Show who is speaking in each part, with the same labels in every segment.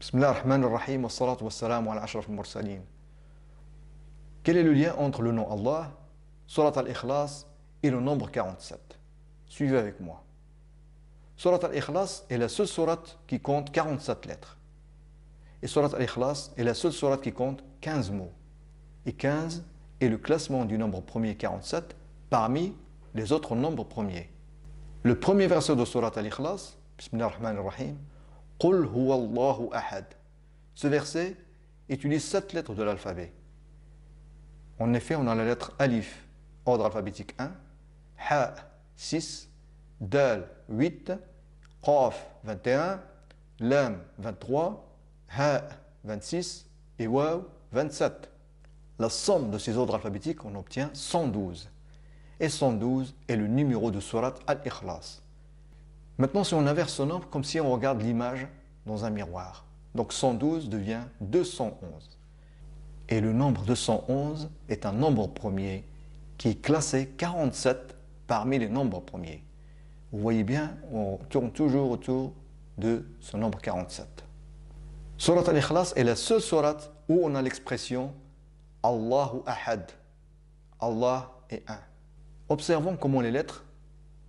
Speaker 1: بسم الله الرحمن الرحيم والصلاة والسلام على أشرف المرسلين Quel est le lien entre le nom Allah, Surat al-Ikhlas et le nombre 47 Suivez avec moi. Surat al-Ikhlas est la seule surat qui compte 47 lettres. Et Surat al-Ikhlas est la seule surat qui compte 15 mots. Et 15 est le classement du nombre premier 47 parmi les autres nombres premiers. Le premier verset de Surat al-Ikhlas, Bismillah ar-Rahman ar-Rahim, ce verset utilise sept lettres de l'alphabet. En effet, on a la lettre Alif, ordre alphabétique 1, Ha 6, Dal 8, Qaf 21, Lam 23, Ha 26 et Waw 27. La somme de ces ordres alphabétiques, on obtient 112. Et 112 est le numéro de Surat Al-Ikhlas. Maintenant, si on inverse ce nombre, comme si on regarde l'image dans un miroir. Donc 112 devient 211. Et le nombre 211 est un nombre premier qui est classé 47 parmi les nombres premiers. Vous voyez bien, on tourne toujours autour de ce nombre 47. Surat al-Ikhlas est la seule surat où on a l'expression Allahu Ahad. Allah est un. Observons comment les lettres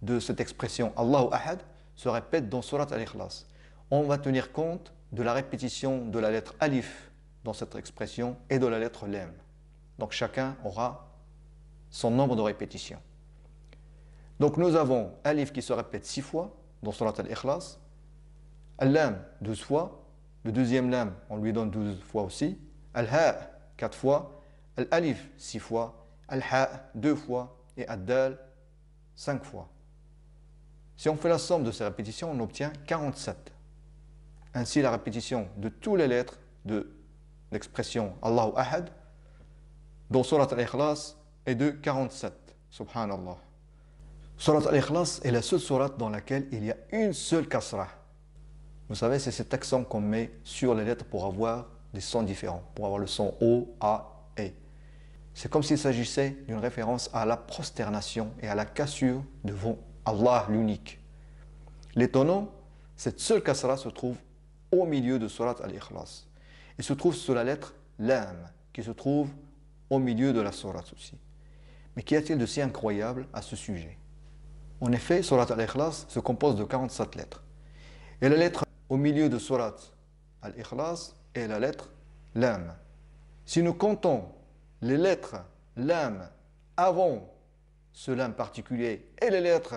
Speaker 1: de cette expression Allahu Ahad se répète dans Surat al-Ikhlas. On va tenir compte de la répétition de la lettre alif dans cette expression et de la lettre lem. Donc chacun aura son nombre de répétitions. Donc nous avons alif qui se répète six fois dans Surat al-Ikhlas, al-lam 12 fois, le deuxième lam on lui donne 12 fois aussi, al-ha 4 fois, al-alif 6 fois, al-ha 2 fois et ad-dal 5 fois. Si on fait la somme de ces répétitions, on obtient 47. Ainsi, la répétition de toutes les lettres de l'expression Allahu Ahad dans Surat Al-Ikhlas est de 47. Subhanallah. Surat Al-Ikhlas est la seule surat dans laquelle il y a une seule kasra. Vous savez, c'est cet accent qu'on met sur les lettres pour avoir des sons différents, pour avoir le son O, A, E. C'est comme s'il s'agissait d'une référence à la prosternation et à la cassure de devant Allah l'unique. L'étonnant, cette seule kasra se trouve au milieu de Surat al-Ikhlas. Et se trouve sur la lettre Lam, qui se trouve au milieu de la Surat aussi. Mais qu'y a-t-il de si incroyable à ce sujet En effet, Surat al-Ikhlas se compose de 47 lettres. Et la lettre au milieu de Surat al-Ikhlas est la lettre Lam. Si nous comptons les lettres Lam avant cela en particulier, et les lettres,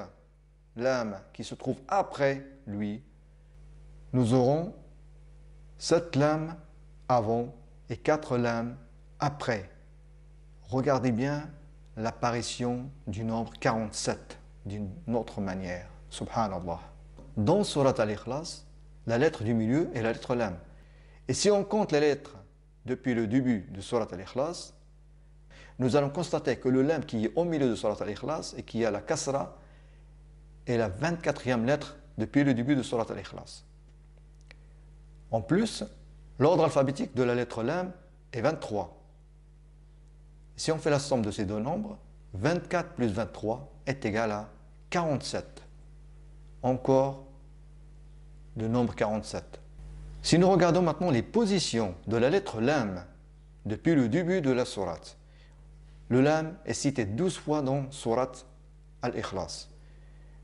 Speaker 1: l'âme qui se trouve après lui, nous aurons sept lames avant et quatre lames après. Regardez bien l'apparition du nombre 47 d'une autre manière. Subhanallah. Dans Surat al-Ikhlas, la lettre du milieu est la lettre lame. Et si on compte les lettres depuis le début de Surat al-Ikhlas, nous allons constater que le lam qui est au milieu de Surat al-Ikhlas et qui a la kasra est la 24e lettre depuis le début de Surat al-Ikhlas. En plus, l'ordre alphabétique de la lettre lam est 23. Si on fait la somme de ces deux nombres, 24 plus 23 est égal à 47. Encore le nombre 47. Si nous regardons maintenant les positions de la lettre lam depuis le début de la sourate, le lame est cité 12 fois dans Surat Al-Ikhlas.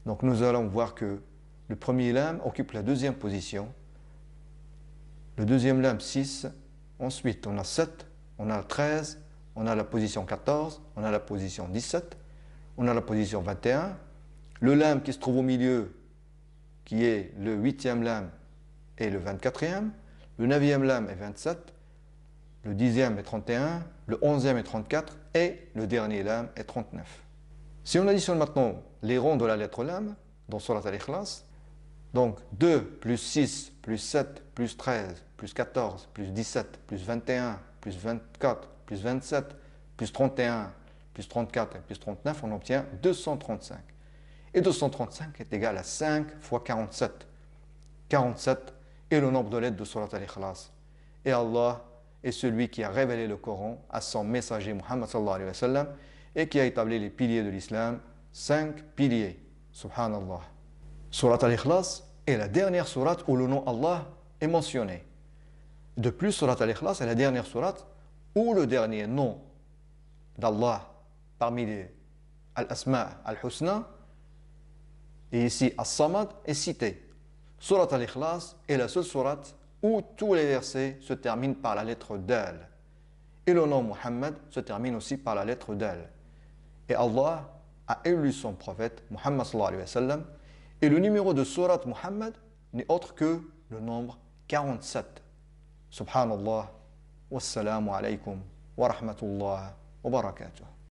Speaker 1: Donc nous allons voir que le premier lame occupe la deuxième position. Le deuxième lame 6. Ensuite on a 7, on a 13, on a la position 14, on a la position 17, on a la position 21. Le lame qui se trouve au milieu, qui est le huitième lame, est le 24e. Le neuvième lame est 27 le dixième est 31, le onzième est 34 et le dernier lame est 39. Si on additionne maintenant les ronds de la lettre lame dans Surat al-Ikhlas, donc 2 plus 6 plus 7 plus 13 plus 14 plus 17 plus 21 plus 24 plus 27 plus 31 plus 34 plus 39, on obtient 235. Et 235 est égal à 5 fois 47. 47 est le nombre de lettres de Surat al-Ikhlas. Et Allah et celui qui a révélé le Coran à son messager Muhammad et qui a établi les piliers de l'islam, cinq piliers. Subhanallah. Surat al-Ikhlas est la dernière sourate où le nom Allah est mentionné. De plus, Surat al-Ikhlas est la dernière sourate où le dernier nom d'Allah parmi les Al-Asma al-Husna et ici As-Samad est cité. Surat al-Ikhlas est la seule sourate où tous les versets se terminent par la lettre Dal. Et le nom Muhammad se termine aussi par la lettre Dal. Et Allah a élu son prophète Muhammad alayhi wa sallam, et le numéro de Surat Muhammad n'est autre que le nombre 47. Subhanallah, wassalamu alaykum, wa rahmatullah wa barakatuh.